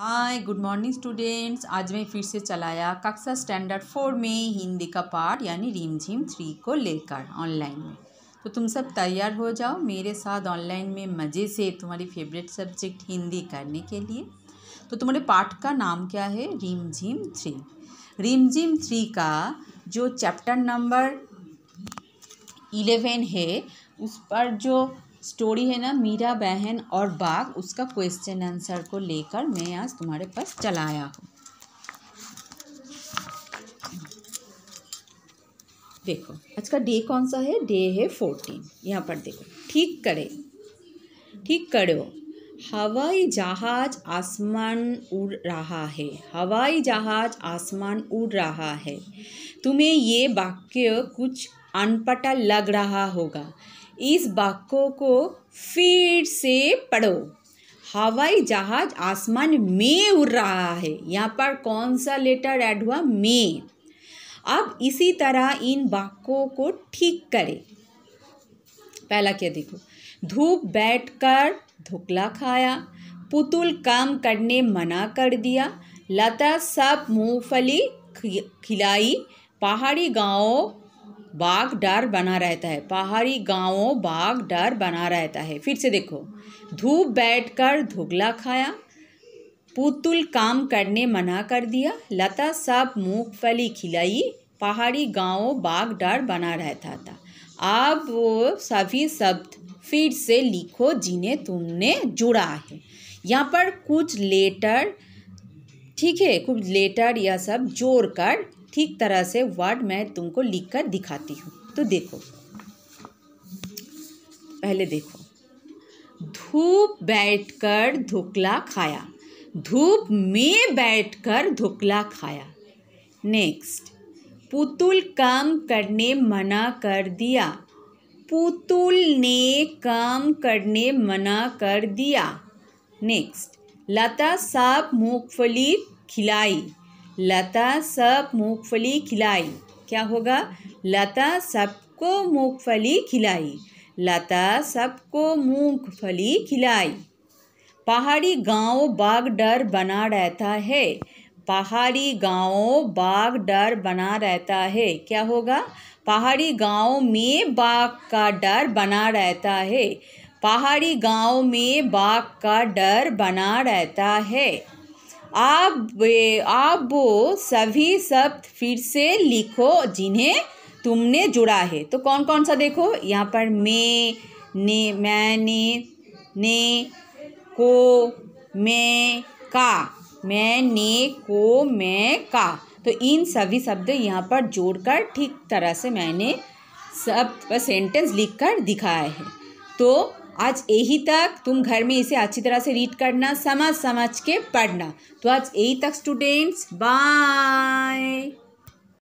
hi good morning students आज मैं फिर से चलाया कक्षा स्टैंडर्ड फोर में हिंदी का पार्ट यानी रिम झिम थ्री को लेकर ऑनलाइन में तो तुम सब तैयार हो जाओ मेरे साथ ऑनलाइन में मज़े से तुम्हारी फेवरेट सब्जेक्ट हिंदी करने के लिए तो तुम्हारे पाठ का नाम क्या है रिम झिम थ्री रिम झिम थ्री का जो चैप्टर नंबर इलेवन है उस पर जो स्टोरी है ना मीरा बहन और बाघ उसका क्वेश्चन आंसर को लेकर मैं आज तुम्हारे पास चला आया हूँ देखो आज का डे कौन सा है डे है फोर्टीन यहाँ पर देखो ठीक करे ठीक करो हवाई जहाज आसमान उड़ रहा है हवाई जहाज आसमान उड़ रहा है तुम्हें ये वाक्य कुछ अनपटा लग रहा होगा इस वाक्य को फिर से पढ़ो हवाई जहाज आसमान में उड़ रहा है यहाँ पर कौन सा लेटर ऐड हुआ में अब इसी तरह इन वाक्यों को ठीक करें पहला क्या देखो धूप बैठकर धुकला खाया पुतुल काम करने मना कर दिया लता सब मूंगफली खिलाई पहाड़ी गांवों बाघ डर बना रहता है पहाड़ी गांवों बाघ डर बना रहता है फिर से देखो धूप बैठकर धुगला खाया पुतुल काम करने मना कर दिया लता सब मूंगफली खिलाई पहाड़ी गांवों बाघ डर बना रहता था अब वो सभी शब्द फिर से लिखो जिन्हें तुमने जुड़ा है यहाँ पर कुछ लेटर ठीक है कुछ लेटर यह सब जोड़ कर ठीक तरह से वर्ड मैं तुमको लिख कर दिखाती हूँ तो देखो पहले देखो धूप बैठकर धुकला खाया धूप में बैठकर धुकला खाया नेक्स्ट पुतुल काम करने मना कर दिया पुतुल ने काम करने मना कर दिया नेक्स्ट लता साहब मूंगफली खिलाई लता सब मूंगफली खिलाई क्या होगा लता सबको मूंगफली खिलाई लता सबको मूंगफली खिलाई पहाड़ी गांव बाग डर बना रहता है पहाड़ी गांव बाग डर बना रहता है क्या होगा पहाड़ी गांव में बाग का डर बना रहता है पहाड़ी गांव में बाग का डर बना रहता है आप आप वो सभी शब्द फिर से लिखो जिन्हें तुमने जुड़ा है तो कौन कौन सा देखो यहाँ पर मैं ने मैंने ने को मैं का मैंने को मैं का तो इन सभी शब्द यहाँ पर जोड़कर ठीक तरह से मैंने सब सेंटेंस लिखकर दिखाया है तो आज यही तक तुम घर में इसे अच्छी तरह से रीड करना समझ समझ के पढ़ना तो आज यही तक स्टूडेंट्स बाय